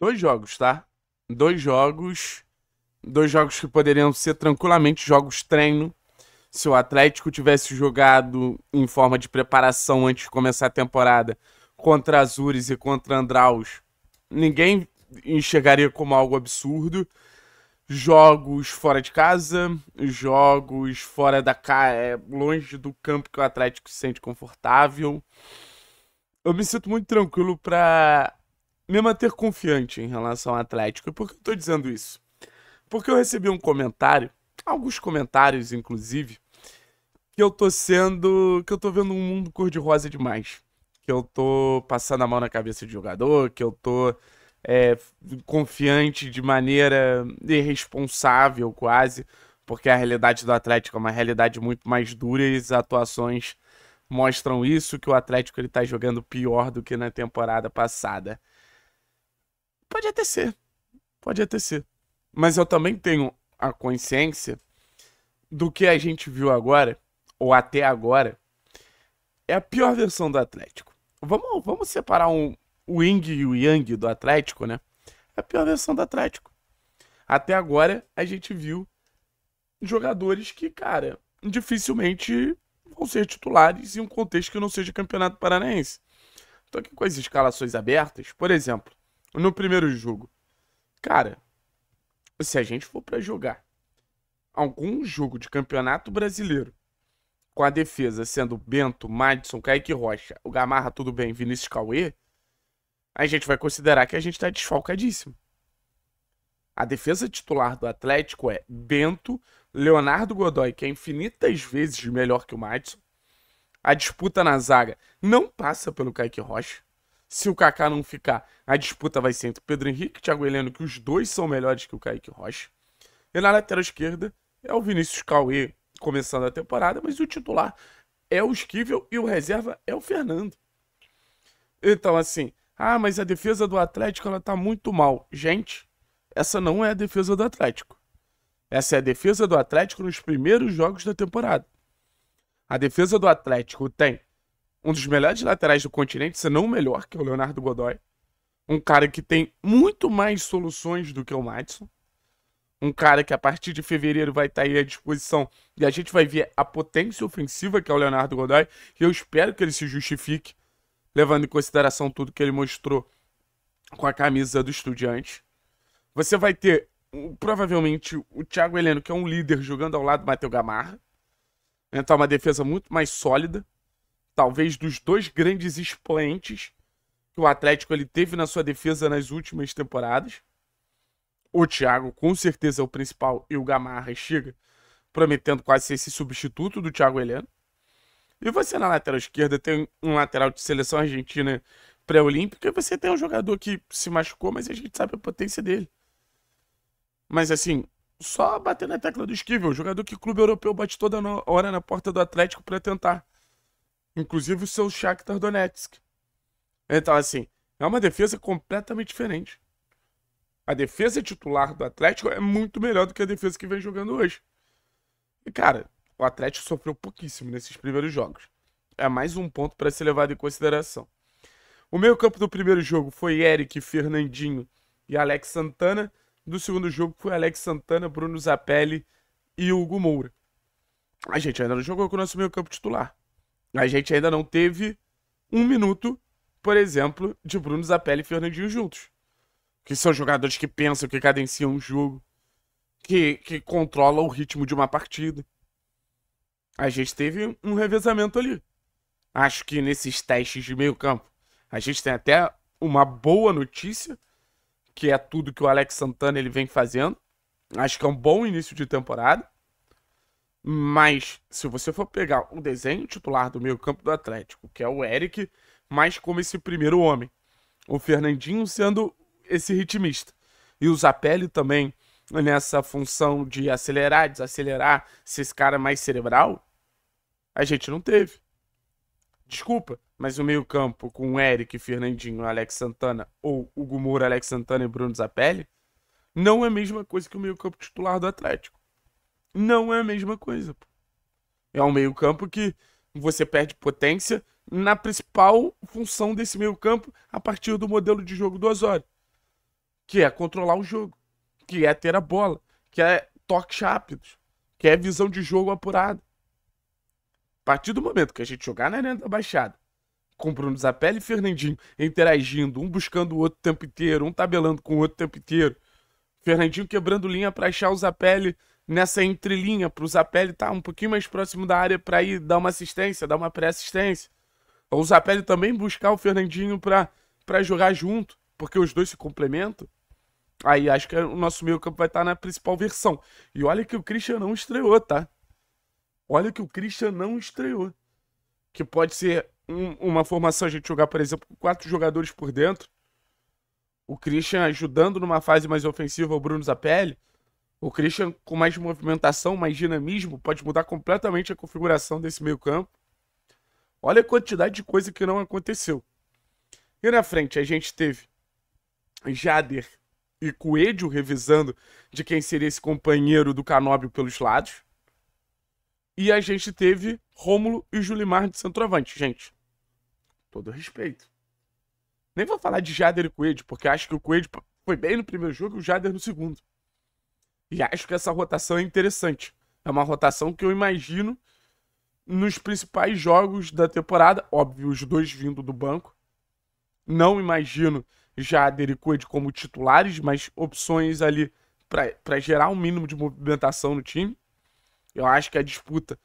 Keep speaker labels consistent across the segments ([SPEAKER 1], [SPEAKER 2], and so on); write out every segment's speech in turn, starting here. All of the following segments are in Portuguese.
[SPEAKER 1] Dois jogos, tá? Dois jogos. Dois jogos que poderiam ser tranquilamente jogos treino. Se o Atlético tivesse jogado em forma de preparação antes de começar a temporada contra Azures e contra Andraus, ninguém enxergaria como algo absurdo. Jogos fora de casa, jogos fora da casa, é, longe do campo que o Atlético se sente confortável. Eu me sinto muito tranquilo para me manter confiante em relação ao Atlético. E por que eu estou dizendo isso? Porque eu recebi um comentário, alguns comentários inclusive, que eu tô sendo, que eu tô vendo um mundo cor-de-rosa demais, que eu tô passando a mão na cabeça de jogador, que eu tô é, confiante de maneira irresponsável quase, porque a realidade do Atlético é uma realidade muito mais dura e as atuações mostram isso que o Atlético ele tá jogando pior do que na temporada passada. Pode até ser. Pode até ser. Mas eu também tenho a consciência do que a gente viu agora, ou até agora, é a pior versão do Atlético. Vamos, vamos separar um, o Ying e o Yang do Atlético, né? É a pior versão do Atlético. Até agora, a gente viu jogadores que, cara, dificilmente vão ser titulares em um contexto que não seja Campeonato Paranaense. Então aqui com as escalações abertas. Por exemplo, no primeiro jogo. Cara, se a gente for para jogar algum jogo de campeonato brasileiro com a defesa sendo Bento, Madison, Kaique Rocha, o Gamarra, tudo bem, Vinícius Cauê, a gente vai considerar que a gente está desfalcadíssimo. A defesa titular do Atlético é Bento, Leonardo Godoy, que é infinitas vezes melhor que o Madison. A disputa na zaga não passa pelo Kaique Rocha se o Kaká não ficar, a disputa vai ser entre Pedro Henrique e Thiago Heleno, que os dois são melhores que o Kaique Rocha. E na lateral esquerda é o Vinícius Cauê começando a temporada, mas o titular é o Esquivel e o reserva é o Fernando. Então, assim, ah, mas a defesa do Atlético ela tá muito mal. Gente, essa não é a defesa do Atlético. Essa é a defesa do Atlético nos primeiros jogos da temporada. A defesa do Atlético tem um dos melhores laterais do continente, se não o melhor, que é o Leonardo Godoy. Um cara que tem muito mais soluções do que o Madison. Um cara que a partir de fevereiro vai estar aí à disposição e a gente vai ver a potência ofensiva que é o Leonardo Godoy. E eu espero que ele se justifique, levando em consideração tudo que ele mostrou com a camisa do Estudiante. Você vai ter provavelmente o Thiago Heleno, que é um líder, jogando ao lado do Matheus Gamarra. Então, é uma defesa muito mais sólida talvez dos dois grandes expoentes que o Atlético ele teve na sua defesa nas últimas temporadas. O Thiago, com certeza, é o principal, e o Gamarra chega prometendo quase ser esse substituto do Thiago Heleno. E você na lateral esquerda tem um lateral de seleção argentina pré-olímpica e você tem um jogador que se machucou, mas a gente sabe a potência dele. Mas assim, só batendo na tecla do esquivel, jogador que clube europeu bate toda hora na porta do Atlético para tentar inclusive o seu Shakhtar Donetsk. Então, assim, é uma defesa completamente diferente. A defesa titular do Atlético é muito melhor do que a defesa que vem jogando hoje. E, cara, o Atlético sofreu pouquíssimo nesses primeiros jogos. É mais um ponto para ser levado em consideração. O meio-campo do primeiro jogo foi Eric, Fernandinho e Alex Santana. Do segundo jogo foi Alex Santana, Bruno Zapelli e Hugo Moura. A gente ainda não jogou com o nosso meio-campo titular. A gente ainda não teve um minuto, por exemplo, de Bruno Zapelli e Fernandinho juntos. Que são jogadores que pensam, que cadenciam um jogo, que, que controlam o ritmo de uma partida. A gente teve um revezamento ali. Acho que nesses testes de meio campo, a gente tem até uma boa notícia, que é tudo que o Alex Santana ele vem fazendo. Acho que é um bom início de temporada. Mas se você for pegar o desenho titular do meio-campo do Atlético, que é o Eric, mais como esse primeiro homem, o Fernandinho sendo esse ritmista e o Zapelli também nessa função de acelerar, desacelerar, se esse cara é mais cerebral, a gente não teve. Desculpa, mas o meio-campo com Eric, Fernandinho, Alex Santana ou o Gumura, Alex Santana e Bruno Zapelli não é a mesma coisa que o meio-campo titular do Atlético não é a mesma coisa. É um meio-campo que você perde potência na principal função desse meio-campo a partir do modelo de jogo do Osório, que é controlar o jogo, que é ter a bola, que é toques rápidos, que é visão de jogo apurada. A partir do momento que a gente jogar na Arena da Baixada, com Bruno Zapelli e Fernandinho interagindo, um buscando o outro o tempo inteiro, um tabelando com o outro o tempo inteiro, Fernandinho quebrando linha para achar o Zapelli nessa entrelinha para o Zapelli estar tá um pouquinho mais próximo da área para ir dar uma assistência, dar uma pré-assistência. Ou então, usar também buscar o Fernandinho para jogar junto, porque os dois se complementam. Aí acho que o nosso meio campo vai estar tá na principal versão. E olha que o Christian não estreou, tá? Olha que o Christian não estreou. Que pode ser um, uma formação a gente jogar, por exemplo, com quatro jogadores por dentro. O Christian ajudando numa fase mais ofensiva o Bruno Zapelli o Christian, com mais movimentação, mais dinamismo, pode mudar completamente a configuração desse meio-campo. Olha a quantidade de coisa que não aconteceu. E na frente, a gente teve Jader e Coelho revisando de quem seria esse companheiro do Canóbio pelos lados. E a gente teve Rômulo e Julimar de centroavante, gente. Todo respeito. Nem vou falar de Jader e Coelho, porque acho que o Coelho foi bem no primeiro jogo e o Jader no segundo e acho que essa rotação é interessante. É uma rotação que eu imagino nos principais jogos da temporada. Óbvio, os dois vindo do banco. Não imagino já Dericoide como titulares, mas opções ali para gerar um mínimo de movimentação no time. Eu acho que a disputa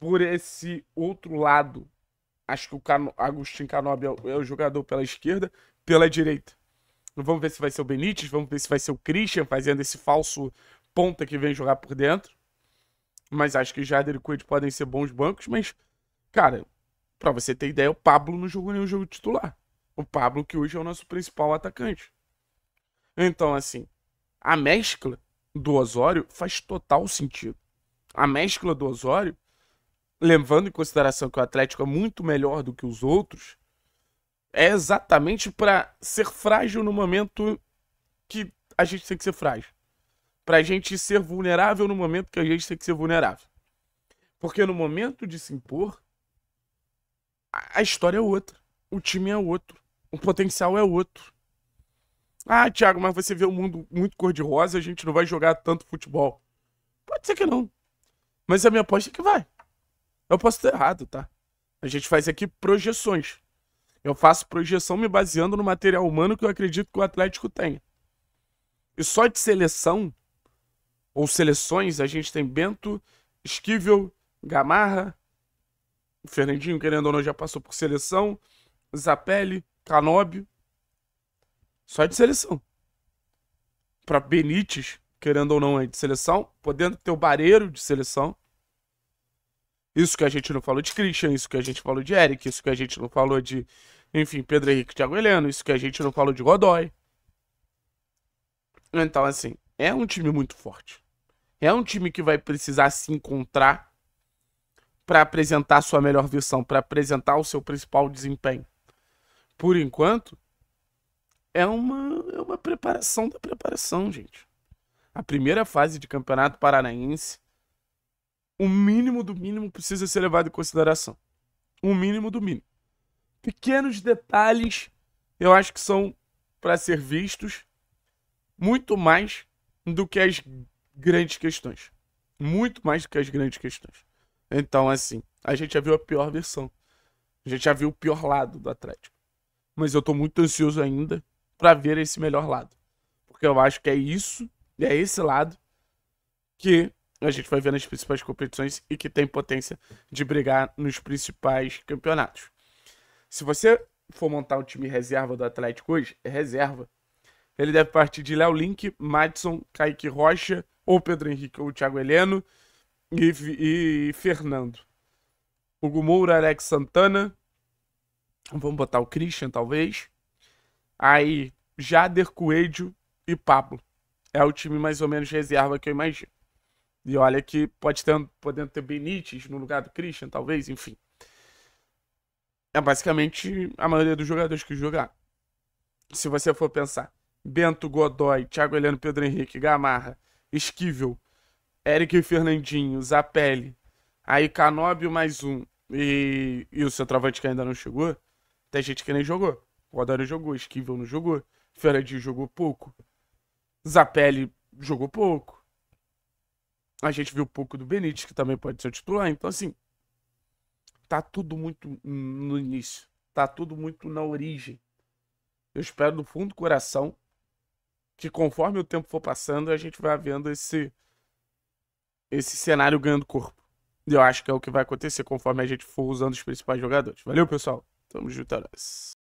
[SPEAKER 1] por esse outro lado, acho que o Cano, Agostinho Canobi é o, é o jogador pela esquerda, pela direita. Vamos ver se vai ser o Benítez, vamos ver se vai ser o Christian fazendo esse falso ponta que vem jogar por dentro. Mas acho que Jader e Coelho podem ser bons bancos, mas, cara, para você ter ideia, o Pablo não jogou nenhum jogo titular. O Pablo, que hoje é o nosso principal atacante. Então, assim, a mescla do Osório faz total sentido. A mescla do Osório, levando em consideração que o Atlético é muito melhor do que os outros, é exatamente para ser frágil no momento que a gente tem que ser frágil. Pra gente ser vulnerável no momento que a gente tem que ser vulnerável. Porque no momento de se impor, a história é outra. O time é outro. O potencial é outro. Ah, Thiago, mas você vê o um mundo muito cor-de-rosa, a gente não vai jogar tanto futebol. Pode ser que não. Mas a minha aposta é que vai. Eu posso estar errado, tá? A gente faz aqui projeções. Eu faço projeção me baseando no material humano que eu acredito que o Atlético tem. E só de seleção, ou seleções, a gente tem Bento, Esquivel, Gamarra, o Fernandinho, querendo ou não, já passou por seleção, Zapelli, Canóbio. Só de seleção. Para Benítez, querendo ou não, é de seleção, podendo ter o Bareiro de seleção. Isso que a gente não falou de Christian, isso que a gente falou de Eric, isso que a gente não falou de enfim, Pedro Henrique Thiago Heleno, isso que a gente não falou de Godoy. Então, assim, é um time muito forte. É um time que vai precisar se encontrar para apresentar sua melhor versão, para apresentar o seu principal desempenho. Por enquanto, é uma, é uma preparação da preparação, gente. A primeira fase de Campeonato Paranaense, o mínimo do mínimo precisa ser levado em consideração. O mínimo do mínimo pequenos detalhes eu acho que são para ser vistos muito mais do que as grandes questões. Muito mais do que as grandes questões. Então, assim, a gente já viu a pior versão. A gente já viu o pior lado do Atlético. Mas eu tô muito ansioso ainda para ver esse melhor lado. Porque eu acho que é isso, é esse lado que a gente vai ver nas principais competições e que tem potência de brigar nos principais campeonatos. Se você for montar o time reserva do Atlético hoje, é reserva. Ele deve partir de Léo Link, Madison, Kaique Rocha, ou Pedro Henrique, ou Thiago Heleno e, e Fernando. Hugo Moura, Alex Santana. Vamos botar o Christian, talvez. Aí, Jader Coelho e Pablo. É o time mais ou menos reserva que eu imagino. E olha que pode ter, podendo ter Benítez no lugar do Christian, talvez, enfim é basicamente a maioria dos jogadores que jogar. Se você for pensar, Bento, Godoy, Thiago Heleno, Pedro Henrique, Gamarra, Esquivel, Eric Fernandinho, Zapelli, aí Canóbio mais um, e, e o centroavante que ainda não chegou, tem gente que nem jogou. O Godoy não jogou, Esquivel não jogou, Fernandinho jogou pouco, Zapelli jogou pouco. A gente viu pouco do Benítez, que também pode ser titular. Então, assim, tá tudo muito no início, tá tudo muito na origem. Eu espero do fundo do coração que conforme o tempo for passando, a gente vai vendo esse esse cenário ganhando corpo. E eu acho que é o que vai acontecer conforme a gente for usando os principais jogadores. Valeu, pessoal. Tamo junto. É